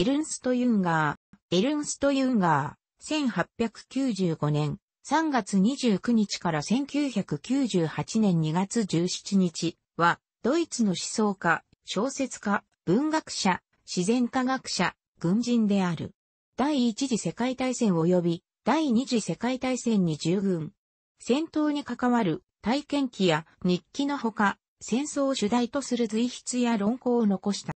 エルンスト・ユンガー、エルンスト・ユンガー、1895年3月29日から1998年2月17日は、ドイツの思想家、小説家、文学者、自然科学者、軍人である。第一次世界大戦及び第二次世界大戦に従軍。戦闘に関わる体験記や日記のほか、戦争を主題とする随筆や論考を残した。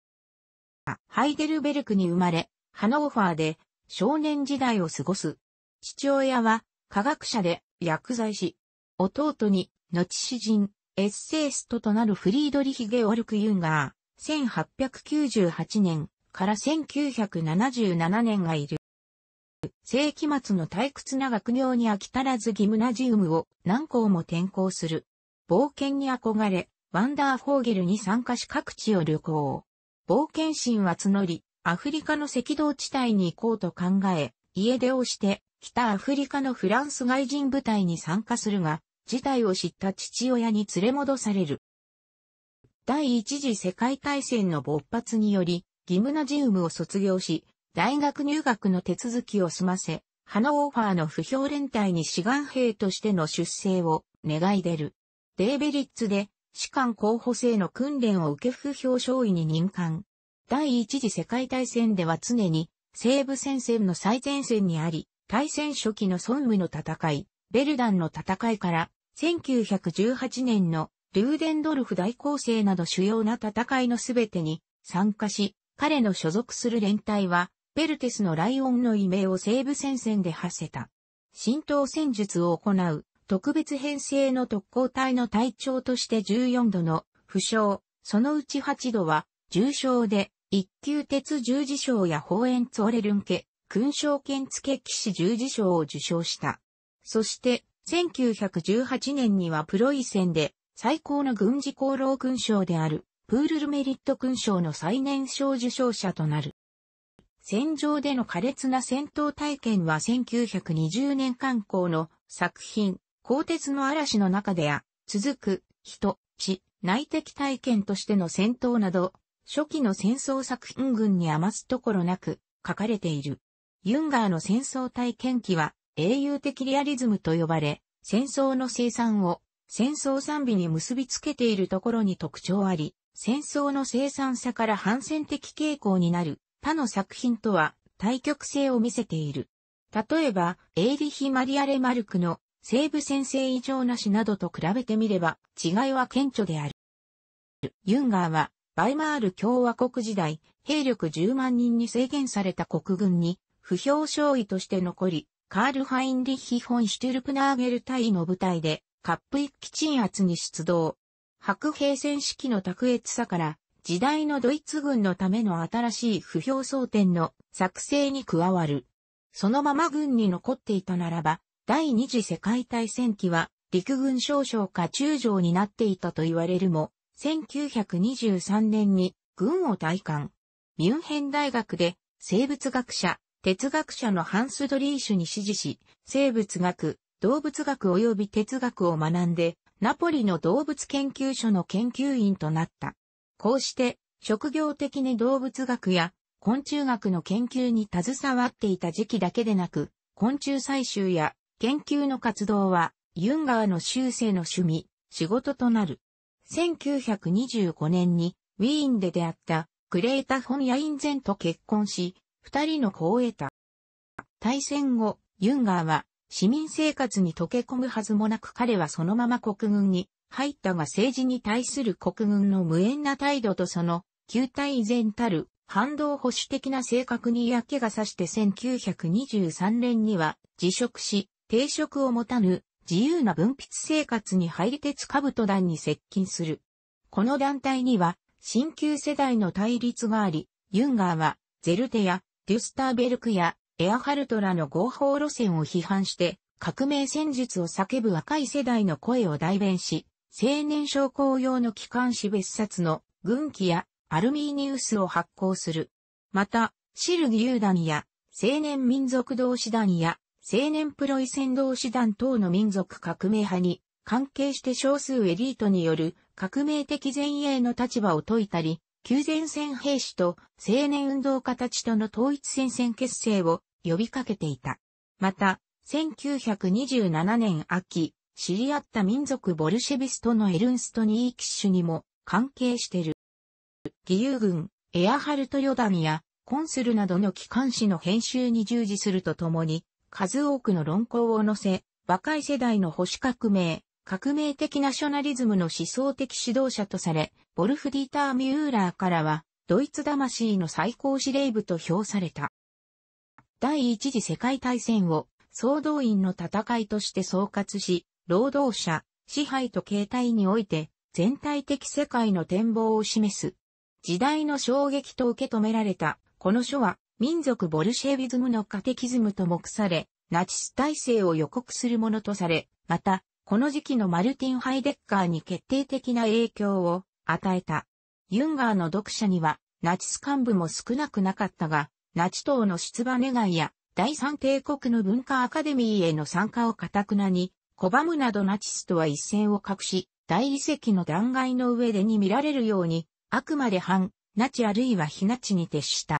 ハイデルベルクに生まれ、ハノーファーで少年時代を過ごす。父親は科学者で薬剤師。弟に、後詩人、エッセイストとなるフリードリヒ・ゲオルク・ユンガー、1898年から1977年がいる。世紀末の退屈な学業に飽き足らずギムナジウムを何校も転校する。冒険に憧れ、ワンダーフォーゲルに参加し各地を旅行。冒険心は募り、アフリカの赤道地帯に行こうと考え、家出をして、北アフリカのフランス外人部隊に参加するが、事態を知った父親に連れ戻される。第一次世界大戦の勃発により、ギムナジウムを卒業し、大学入学の手続きを済ませ、ハノーファーの不評連隊に志願兵としての出征を願い出る。デーベリッツで士官候補生の訓練を受け副表彰位に任官。第一次世界大戦では常に西部戦線の最前線にあり、大戦初期のソンムの戦い、ベルダンの戦いから、1918年のルーデンドルフ大攻勢など主要な戦いのすべてに参加し、彼の所属する連隊は、ペルテスのライオンの異名を西部戦線で発せた。浸透戦術を行う特別編成の特攻隊の隊長として14度の負傷、そのうち8度は重傷で、一級鉄十字章や法援ツオレルン家、勲章剣付騎士十字章を受賞した。そして、1918年にはプロイセンで最高の軍事功労勲章である、プールルメリット勲章の最年少受賞者となる。戦場での苛烈な戦闘体験は1920年刊行の作品、鋼鉄の嵐の中でや、続く、人、地、内的体験としての戦闘など、初期の戦争作品群に余すところなく書かれている。ユンガーの戦争体験記は英雄的リアリズムと呼ばれ、戦争の生産を戦争賛美に結びつけているところに特徴あり、戦争の生産さから反戦的傾向になる他の作品とは対極性を見せている。例えば、エーリヒ・マリアレ・マルクの西部先生異常なしなどと比べてみれば、違いは顕著である。ユンガーは、バイマール共和国時代、兵力10万人に制限された国軍に、不評勝尉として残り、カール・ハインリッヒ・フォン・シュテルプナーゲル隊の部隊で、カップ一気鎮圧に出動。白兵戦式の卓越さから、時代のドイツ軍のための新しい不評争点の作成に加わる。そのまま軍に残っていたならば、第二次世界大戦期は陸軍少将か中将になっていたと言われるも、1923年に軍を退官。ミュンヘン大学で生物学者、哲学者のハンス・ドリーシュに支持し、生物学、動物学及び哲学を学んで、ナポリの動物研究所の研究員となった。こうして、職業的に動物学や昆虫学の研究に携わっていた時期だけでなく、昆虫採集や研究の活動は、ユンガーの修正の趣味、仕事となる。1925年に、ウィーンで出会った、クレータ・フォン・ヤインゼンと結婚し、二人の子を得た。大戦後、ユンガーは、市民生活に溶け込むはずもなく彼はそのまま国軍に入ったが政治に対する国軍の無縁な態度とその旧態依然たる反動保守的な性格に嫌気がさして1923年には辞職し定職を持たぬ自由な分泌生活に入り鉄兜団に接近する。この団体には新旧世代の対立があり、ユンガーはゼルテやデュスターベルクやエアハルトラの合法路線を批判して革命戦術を叫ぶ若い世代の声を代弁し、青年将校用の機関紙別冊の軍旗やアルミーニウスを発行する。また、シルギュー団や青年民族同士団や青年プロイセン同士団等の民族革命派に、関係して少数エリートによる革命的前衛の立場を解いたり、旧前線兵士と青年運動家たちとの統一戦線結成を呼びかけていた。また、1927年秋、知り合った民族ボルシェビストのエルンスト・ニーキッシュにも関係してる。義勇軍、エアハルト・ヨダンやコンスルなどの機関紙の編集に従事するとともに、数多くの論考を載せ、若い世代の保守革命、革命的ナショナリズムの思想的指導者とされ、ボルフ・ディーター・ミューラーからは、ドイツ魂の最高司令部と評された。第一次世界大戦を総動員の戦いとして総括し、労働者、支配と形態において全体的世界の展望を示す。時代の衝撃と受け止められた。この書は民族ボルシェビズムのカテキズムと目され、ナチス体制を予告するものとされ、また、この時期のマルティン・ハイデッカーに決定的な影響を与えた。ユンガーの読者には、ナチス幹部も少なくなかったが、ナチ党の出馬願いや、第三帝国の文化アカデミーへの参加をかたくなに、拒むなどナチスとは一線を画し、大理石の断崖の上でに見られるように、あくまで反、ナチあるいは非ナチに徹した。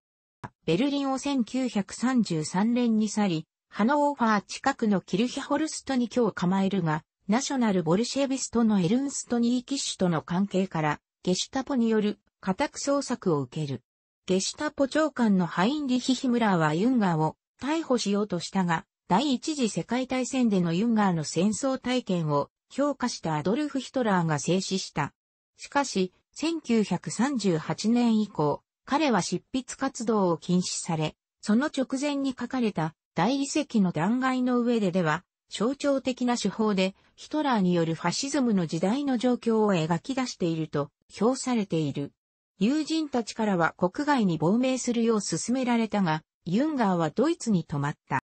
ベルリンを1933年に去り、ハノーファー近くのキルヒホルストに今日構えるが、ナショナルボルシェビストのエルンスト・ニーキッシュとの関係から、ゲシュタポによる家宅捜索を受ける。ゲシュタポ長官のハインリヒ・ヒムラーはユンガーを逮捕しようとしたが、第一次世界大戦でのユンガーの戦争体験を評価したアドルフ・ヒトラーが制止した。しかし、1938年以降、彼は執筆活動を禁止され、その直前に書かれた大理石の断崖の上ででは、象徴的な手法でヒトラーによるファシズムの時代の状況を描き出していると評されている。友人たちからは国外に亡命するよう勧められたが、ユンガーはドイツに泊まった。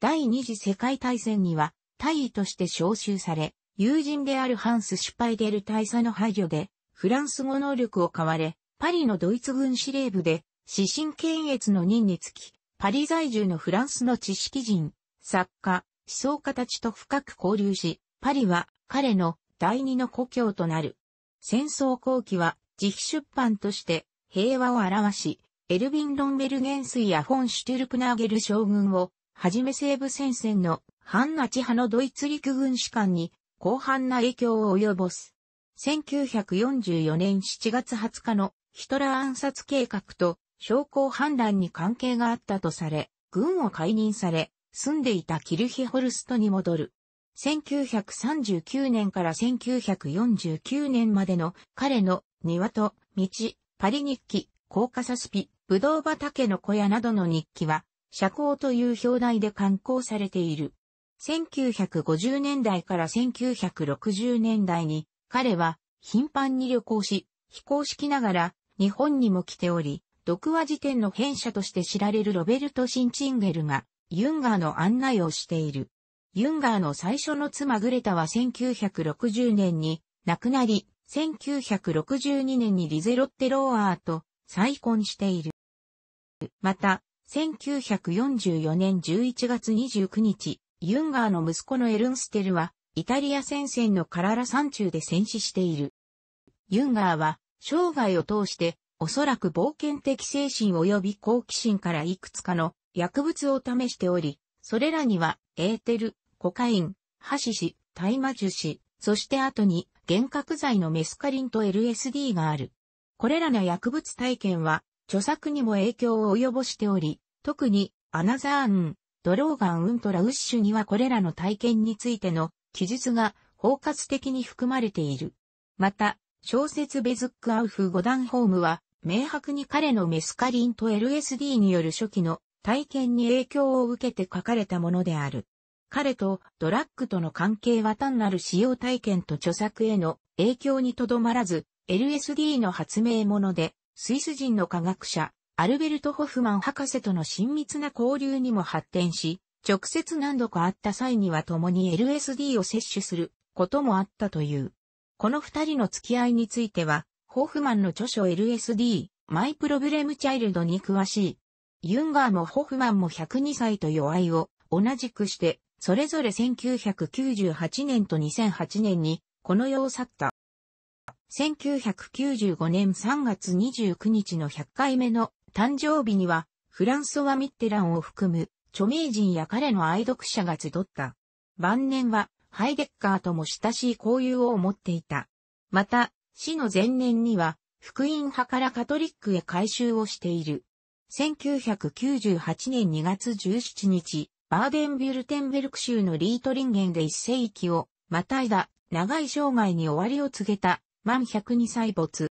第二次世界大戦には大尉として召集され、友人であるハンス・シュパイデル大佐の排除で、フランス語能力を買われ、パリのドイツ軍司令部で、指針検閲の任につき、パリ在住のフランスの知識人、作家、思想家たちと深く交流し、パリは彼の第二の故郷となる。戦争後期は自費出版として平和を表し、エルヴィン・ロンベル元帥やフォン・シュテルプナーゲル将軍を、はじめ西部戦線の反ナチ派のドイツ陸軍士官に広範な影響を及ぼす。1944年7月20日のヒトラー暗殺計画と証拠判断に関係があったとされ、軍を解任され、住んでいたキルヒホルストに戻る。1939年から1949年までの彼の庭と道、パリ日記、コーカサスピ、ブドウ畑の小屋などの日記は、社交という表題で刊行されている。1950年代から1960年代に、彼は頻繁に旅行し、非公式ながら日本にも来ており、読話辞典の編者として知られるロベルト・シンチンゲルが、ユンガーの案内をしている。ユンガーの最初の妻グレタは1960年に亡くなり、1962年にリゼロッテ・ローアーと再婚している。また、1944年11月29日、ユンガーの息子のエルンステルは、イタリア戦線のカララ山中で戦死している。ユンガーは、生涯を通して、おそらく冒険的精神及び好奇心からいくつかの薬物を試しており、それらには、エーテル、コカイン、ハシシ、大麻樹脂、そして後に、幻覚剤のメスカリンと LSD がある。これらの薬物体験は、著作にも影響を及ぼしており、特に、アナザーン、ドローガン・ウントラウッシュにはこれらの体験についての記述が包括的に含まれている。また、小説ベズックアウフ五段ホームは、明白に彼のメスカリンと LSD による初期の体験に影響を受けて書かれたものである。彼とドラッグとの関係は単なる使用体験と著作への影響にとどまらず、LSD の発明もので、スイス人の科学者、アルベルト・ホフマン博士との親密な交流にも発展し、直接何度か会った際には共に LSD を摂取することもあったという。この二人の付き合いについては、ホーフマンの著書 LSD、マイプロブレムチャイルドに詳しい。ユンガーもホフマンも102歳と弱いを同じくして、それぞれ1998年と2008年にこの世を去った。1995年3月29日の100回目の誕生日には、フランソワ・ミッテランを含む著名人や彼の愛読者が集った。晩年はハイデッカーとも親しい交友を持っていた。また、死の前年には、福音派からカトリックへ改修をしている。1998年2月17日、バーデンビュルテンベルク州のリートリンゲンで一世紀を、またいだ、長い生涯に終わりを告げた、満102歳没。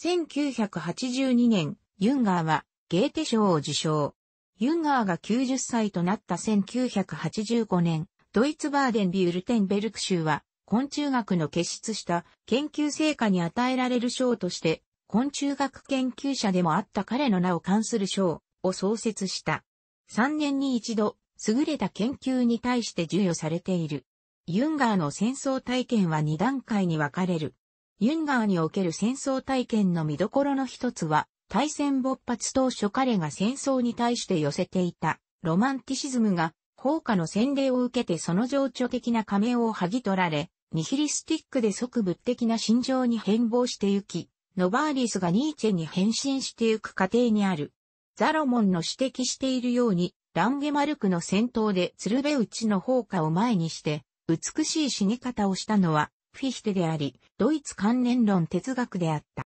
1982年、ユンガーは、ゲーテ賞を受賞。ユンガーが90歳となった1985年、ドイツバーデンビュールテンベルク州は、昆虫学の結出した研究成果に与えられる賞として、昆虫学研究者でもあった彼の名を冠する賞を創設した。3年に一度、優れた研究に対して授与されている。ユンガーの戦争体験は2段階に分かれる。ユンガーにおける戦争体験の見どころの一つは、大戦勃発当初彼が戦争に対して寄せていたロマンティシズムが効果の洗礼を受けてその情緒的な仮面を剥ぎ取られ、ニヒリスティックで即物的な心情に変貌してゆき、ノバーリスがニーチェに変身してゆく過程にある。ザロモンの指摘しているように、ランゲマルクの戦闘で鶴瓶ちの放火を前にして、美しい死に方をしたのは、フィヒテであり、ドイツ関連論哲学であった。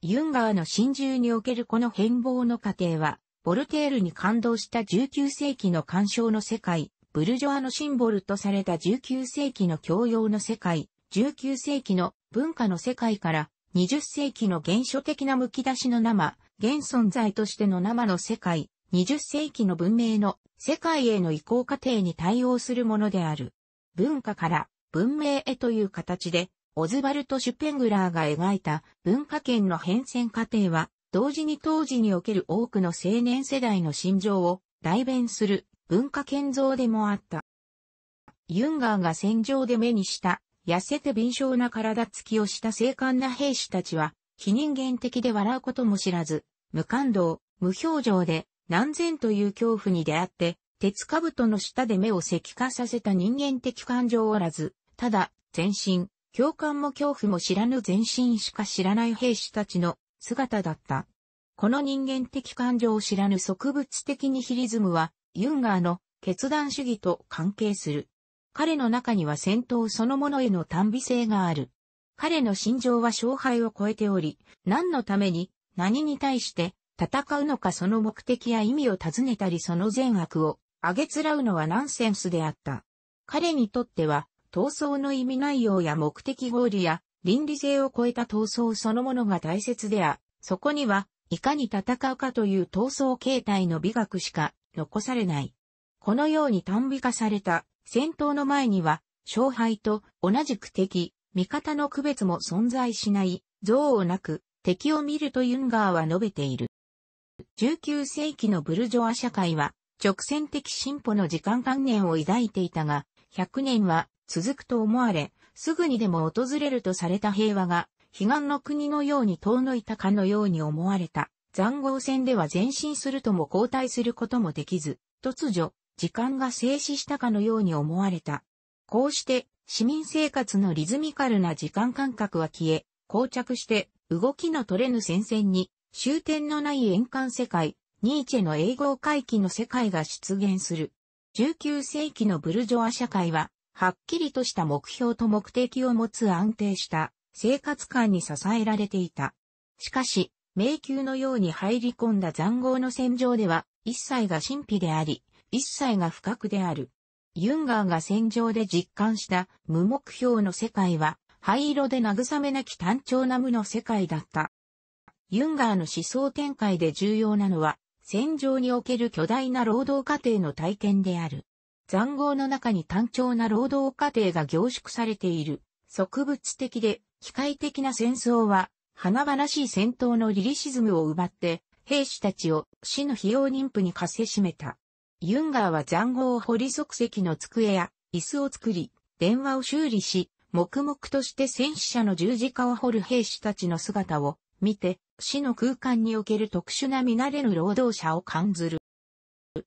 ユンガーの心中におけるこの変貌の過程は、ボルテールに感動した19世紀の鑑賞の世界、ブルジョアのシンボルとされた19世紀の教養の世界、19世紀の文化の世界から20世紀の原初的な剥き出しの生、現存在としての生の世界、20世紀の文明の世界への移行過程に対応するものである。文化から文明へという形で、オズバルト・シュペングラーが描いた文化圏の変遷過程は、同時に当時における多くの青年世代の心情を代弁する文化建造でもあった。ユンガーが戦場で目にした痩せて敏昇な体つきをした精悍な兵士たちは非人間的で笑うことも知らず、無感動、無表情で何千という恐怖に出会って鉄兜の下で目を石化させた人間的感情おらず、ただ、全身、共感も恐怖も知らぬ全身しか知らない兵士たちの姿だった。この人間的感情を知らぬ植物的ニヒリズムは、ユンガーの決断主義と関係する。彼の中には戦闘そのものへの単美性がある。彼の心情は勝敗を超えており、何のために、何に対して戦うのかその目的や意味を尋ねたりその善悪をあげつらうのはナンセンスであった。彼にとっては、闘争の意味内容や目的合理や倫理性を超えた闘争そのものが大切であ、そこには、いかに戦うかという闘争形態の美学しか残されない。このように短美化された戦闘の前には、勝敗と同じく敵、味方の区別も存在しない、憎悪なく敵を見るとユンガーは述べている。19世紀のブルジョア社会は直線的進歩の時間観念を抱いていたが、100年は続くと思われ、すぐにでも訪れるとされた平和が、悲願の国のように遠のいたかのように思われた。残酷戦では前進するとも後退することもできず、突如、時間が静止したかのように思われた。こうして、市民生活のリズミカルな時間感覚は消え、膠着して、動きの取れぬ戦線に、終点のない円環世界、ニーチェの英語回帰の世界が出現する。19世紀のブルジョア社会は、はっきりとした目標と目的を持つ安定した生活感に支えられていた。しかし、迷宮のように入り込んだ残壕の戦場では、一切が神秘であり、一切が不覚である。ユンガーが戦場で実感した無目標の世界は、灰色で慰めなき単調な無の世界だった。ユンガーの思想展開で重要なのは、戦場における巨大な労働過程の体験である。残酷の中に単調な労働過程が凝縮されている。植物的で機械的な戦争は、華々しい戦闘のリリシズムを奪って、兵士たちを死の費用妊婦にかせしめた。ユンガーは残酷を掘り即席の机や椅子を作り、電話を修理し、黙々として戦死者の十字架を掘る兵士たちの姿を見て、死の空間における特殊な見慣れぬ労働者を感ずる。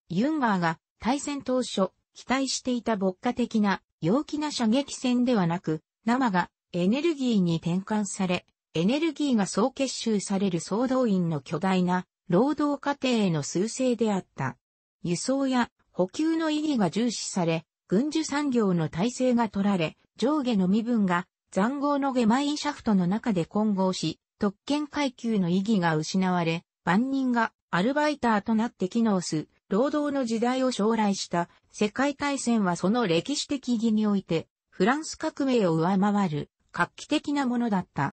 ユンガーが対戦当初、期待していた牧歌的な陽気な射撃戦ではなく、生がエネルギーに転換され、エネルギーが総結集される総動員の巨大な労働過程への数勢であった。輸送や補給の意義が重視され、軍需産業の体制が取られ、上下の身分が残酷の下マインシャフトの中で混合し、特権階級の意義が失われ、万人がアルバイターとなって機能す、労働の時代を将来した世界大戦はその歴史的意義において、フランス革命を上回る画期的なものだった。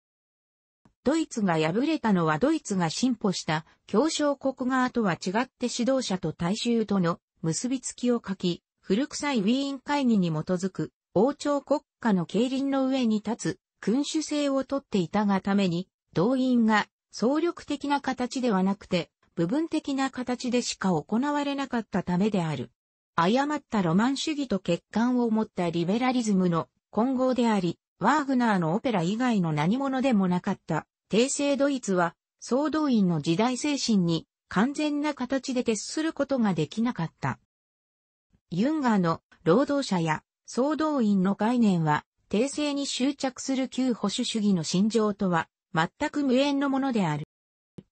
ドイツが敗れたのはドイツが進歩した協商国側とは違って指導者と大衆との結びつきを書き、古臭いウィーン会議に基づく王朝国家の競輪の上に立つ君主制をとっていたがために、動員が総力的な形ではなくて、部分的な形でしか行われなかったためである。誤ったロマン主義と欠陥を持ったリベラリズムの混合であり、ワーグナーのオペラ以外の何者でもなかった、帝政ドイツは、総動員の時代精神に完全な形で徹することができなかった。ユンガーの労働者や総動員の概念は、帝政に執着する旧保守主義の心情とは、全く無縁のものである。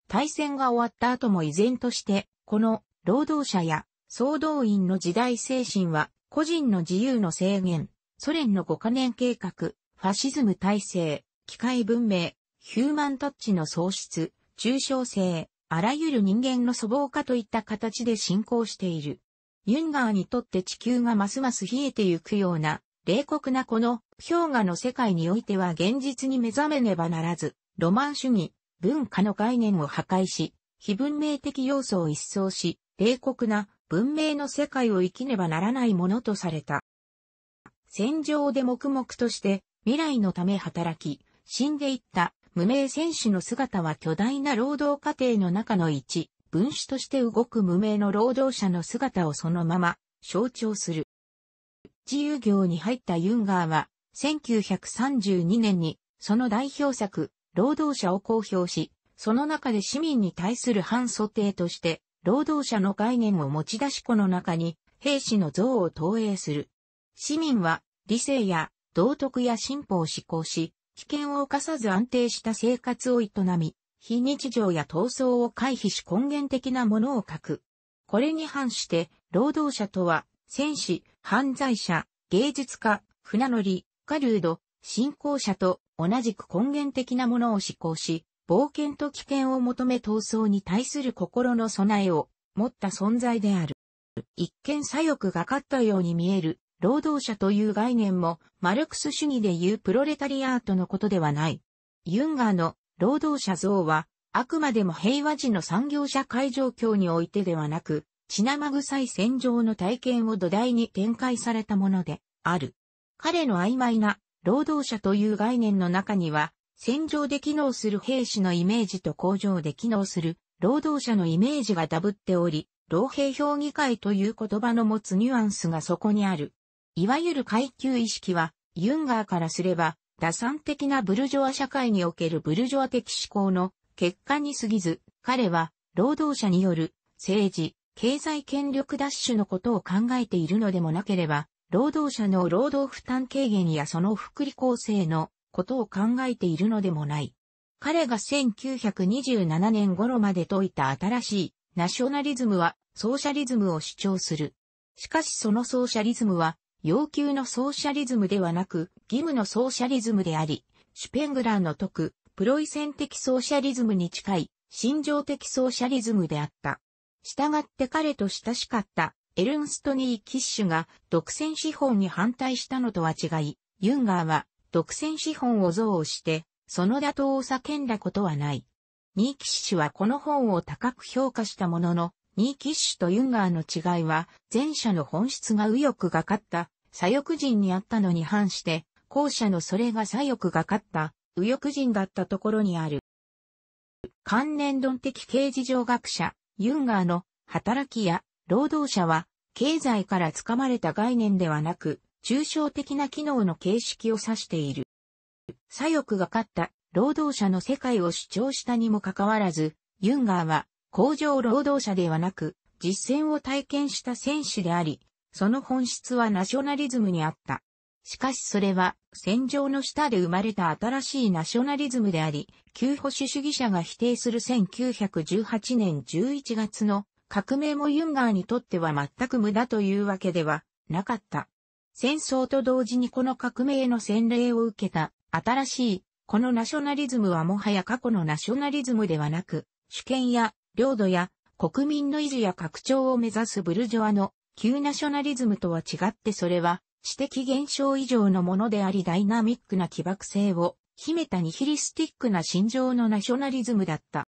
大戦が終わった後も依然として、この労働者や総動員の時代精神は、個人の自由の制限、ソ連の5カ年計画、ファシズム体制、機械文明、ヒューマンタッチの喪失、抽象性、あらゆる人間の粗暴化といった形で進行している。ユンガーにとって地球がますます冷えてゆくような、冷酷なこの氷河の世界においては現実に目覚めねばならず、ロマン主義、文化の概念を破壊し、非文明的要素を一掃し、冷酷な文明の世界を生きねばならないものとされた。戦場で黙々として未来のため働き、死んでいった無名戦士の姿は巨大な労働過程の中の一、分子として動く無名の労働者の姿をそのまま象徴する。自由業に入ったユンガーは、1932年にその代表作、労働者を公表し、その中で市民に対する反訴定として、労働者の概念を持ち出し子の中に兵士の像を投影する。市民は理性や道徳や進歩を志向し、危険を犯さず安定した生活を営み、非日常や闘争を回避し根源的なものを書く。これに反して、労働者とは、戦士、犯罪者、芸術家、船乗り、カ人、ード、信仰者と同じく根源的なものを施行し、冒険と危険を求め闘争に対する心の備えを持った存在である。一見左翼が勝ったように見える、労働者という概念も、マルクス主義でいうプロレタリアートのことではない。ユンガーの労働者像は、あくまでも平和時の産業社会状況においてではなく、血生臭い戦場の体験を土台に展開されたものである。彼の曖昧な労働者という概念の中には、戦場で機能する兵士のイメージと工場で機能する労働者のイメージがダブっており、老兵評議会という言葉の持つニュアンスがそこにある。いわゆる階級意識は、ユンガーからすれば、打算的なブルジョア社会におけるブルジョア的思考の結果に過ぎず、彼は労働者による政治、経済権力奪取のことを考えているのでもなければ、労働者の労働負担軽減やその福利厚生のことを考えているのでもない。彼が1927年頃まで説いた新しいナショナリズムはソーシャリズムを主張する。しかしそのソーシャリズムは要求のソーシャリズムではなく義務のソーシャリズムであり、シュペングラーの説くプロイセン的ソーシャリズムに近い心情的ソーシャリズムであった。従って彼と親しかったエルンストニー・キッシュが独占資本に反対したのとは違い、ユンガーは独占資本を贈与して、その打倒を叫んだことはない。ニーキッシュはこの本を高く評価したものの、ニーキッシュとユンガーの違いは、前者の本質が右翼がかった左翼人にあったのに反して、後者のそれが左翼がかった右翼人だったところにある。関連論的刑事上学者、ユンガーの働きや労働者は、経済から掴まれた概念ではなく、抽象的な機能の形式を指している。左翼が勝った労働者の世界を主張したにもかかわらず、ユンガーは工場労働者ではなく実践を体験した選手であり、その本質はナショナリズムにあった。しかしそれは戦場の下で生まれた新しいナショナリズムであり、旧保守主義者が否定する1918年11月の革命もユンガーにとっては全く無駄というわけではなかった。戦争と同時にこの革命の洗礼を受けた、新しい、このナショナリズムはもはや過去のナショナリズムではなく、主権や、領土や、国民の維持や拡張を目指すブルジョアの旧ナショナリズムとは違ってそれは知的現象以上のものでありダイナミックな起爆性を秘めたニヒリスティックな心情のナショナリズムだった。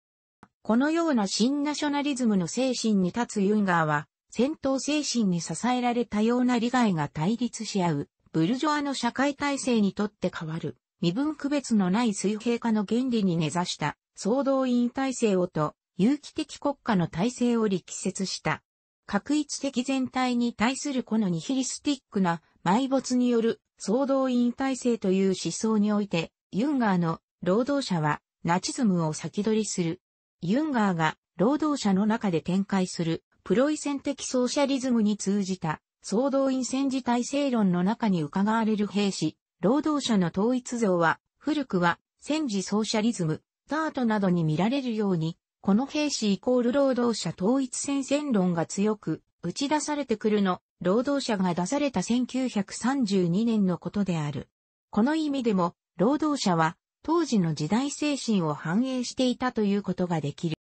このような新ナショナリズムの精神に立つユンガーは戦闘精神に支えられたような利害が対立し合う、ブルジョアの社会体制にとって変わる、身分区別のない水平化の原理に根ざした総動員体制をと、有機的国家の体制を力説した。確一的全体に対するこのニヒリスティックな埋没による総動員体制という思想において、ユンガーの労働者はナチズムを先取りする。ユンガーが労働者の中で展開するプロイセン的ソーシャリズムに通じた、総動員戦時体制論の中に伺われる兵士、労働者の統一像は、古くは、戦時ソーシャリズム、タートなどに見られるように、この兵士イコール労働者統一戦線論が強く、打ち出されてくるの、労働者が出された1932年のことである。この意味でも、労働者は、当時の時代精神を反映していたということができる。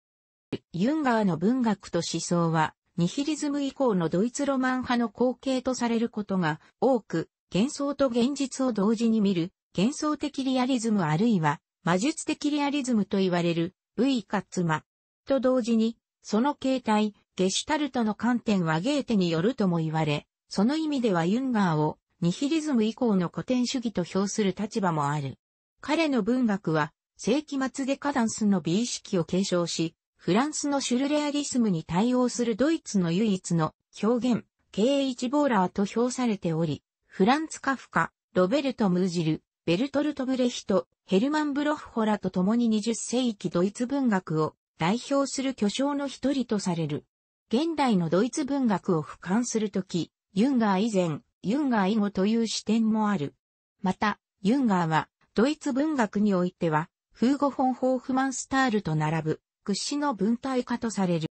ユンガーの文学と思想は、ニヒリズム以降のドイツロマン派の後継とされることが多く、幻想と現実を同時に見る、幻想的リアリズムあるいは、魔術的リアリズムと言われる、イカツマ。と同時に、その形態、ゲシュタルトの観点はゲーテによるとも言われ、その意味ではユンガーをニヒリズム以降の古典主義と評する立場もある。彼の文学は、世紀末デカダンスの美意識を継承し、フランスのシュルレアリスムに対応するドイツの唯一の表現、ケイイチボーラーと評されており、フランツ・カフカ、ロベルト・ムージル、ベルトルト・ブレヒト、ヘルマン・ブロッホらと共に20世紀ドイツ文学を代表する巨匠の一人とされる。現代のドイツ文学を俯瞰するとき、ユンガー以前、ユンガー以後という視点もある。また、ユンガーは、ドイツ文学においては、フーゴ・フォン・ホーフマンスタールと並ぶ、屈指の文体化とされる。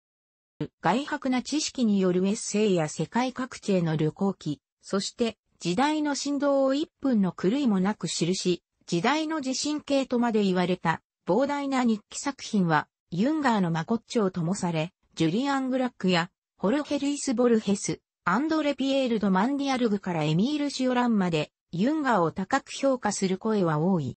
外泊な知識によるエッセイや世界各地への旅行記、そして時代の振動を一分の狂いもなく記し、時代の地震系とまで言われた膨大な日記作品は、ユンガーのマコッチョともされ、ジュリアン・グラックや、ホルヘルイス・ボルヘス、アンドレ・ピエール・ド・マンディアルグからエミール・シオランまで、ユンガーを高く評価する声は多い。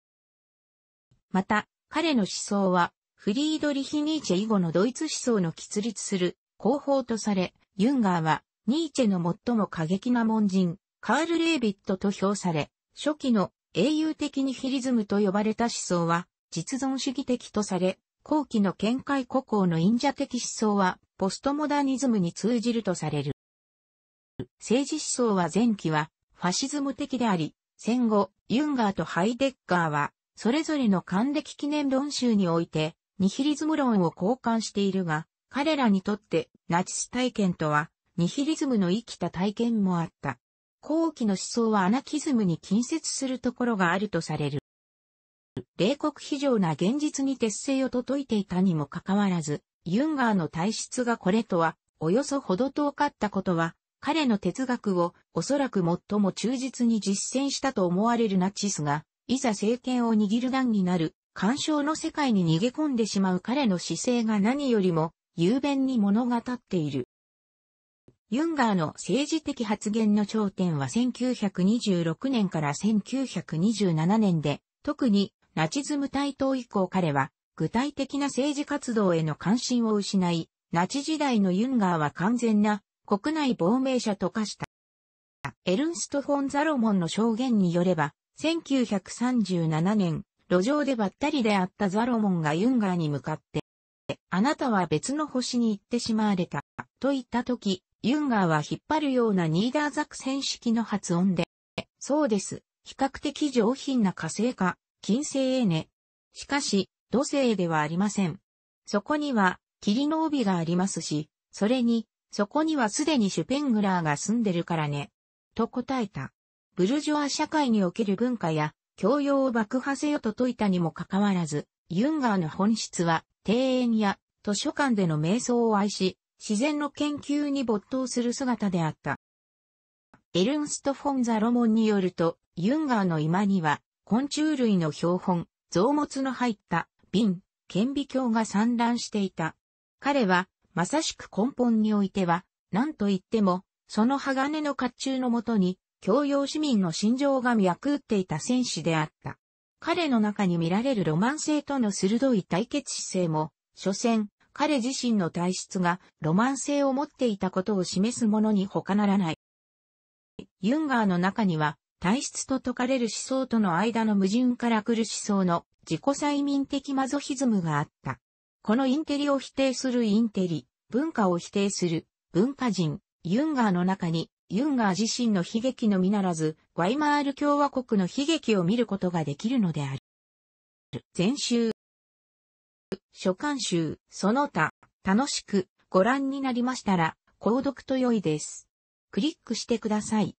また、彼の思想は、フリードリヒ・ニーチェ以後のドイツ思想の喫立する広報とされ、ユンガーはニーチェの最も過激な門人、カール・レービットと評され、初期の英雄的にヒリズムと呼ばれた思想は実存主義的とされ、後期の見解古校の忍者的思想はポストモダニズムに通じるとされる。政治思想は前期はファシズム的であり、戦後、ユンガーとハイデッガーは、それぞれの還暦記念論集において、ニヒリズム論を交換しているが、彼らにとってナチス体験とはニヒリズムの生きた体験もあった。後期の思想はアナキズムに近接するところがあるとされる。冷酷非常な現実に鉄製を解いていたにもかかわらず、ユンガーの体質がこれとは、およそほど遠かったことは、彼の哲学をおそらく最も忠実に実践したと思われるナチスが、いざ政権を握る段になる干渉の世界に逃げ込んでしまう彼の姿勢が何よりも雄弁に物語っている。ユンガーの政治的発言の頂点は1926年から1927年で、特にナチズム台頭以降彼は具体的な政治活動への関心を失い、ナチ時代のユンガーは完全な国内亡命者と化した。エルンスト・フォン・ザロモンの証言によれば、1937年、路上でばったりであったザロモンがユンガーに向かって、あなたは別の星に行ってしまわれた、と言ったとき、ユンガーは引っ張るようなニーダーザクセン式の発音で、そうです、比較的上品な火星か、金星へね。しかし、土星ではありません。そこには、霧の帯がありますし、それに、そこにはすでにシュペングラーが住んでるからね。と答えた。ブルジョア社会における文化や教養を爆破せよと説いたにもかかわらず、ユンガーの本質は、庭園や図書館での瞑想を愛し、自然の研究に没頭する姿であった。エルンスト・フォン・ザ・ロモンによると、ユンガーの居間には、昆虫類の標本、臓物の入った瓶、顕微鏡が散乱していた。彼は、まさしく根本においては、何と言っても、その鋼の甲冑のもとに、教養市民の心情が脈打っていた戦士であった。彼の中に見られるロマン性との鋭い対決姿勢も、所詮、彼自身の体質がロマン性を持っていたことを示すものに他ならない。ユンガーの中には、体質と説かれる思想との間の矛盾から来る思想の自己催眠的マゾヒズムがあった。このインテリを否定するインテリ、文化を否定する文化人、ユンガーの中にユンガー自身の悲劇のみならず、ワイマール共和国の悲劇を見ることができるのである。全集。書簡集、その他、楽しくご覧になりましたら、購読と良いです。クリックしてください。